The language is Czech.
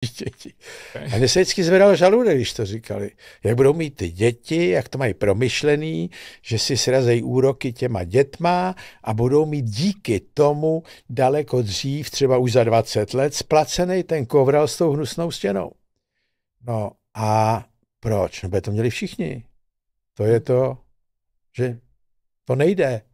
děti. A mě se vždycky zvedal žaludek, když to říkali. Jak budou mít ty děti, jak to mají promyšlený, že si srazejí úroky těma dětma a budou mít díky tomu daleko dřív, třeba už za 20 let, splacený ten kovral s tou hnusnou stěnou. No a proč? No, by to měli všichni. To je to, že to nejde.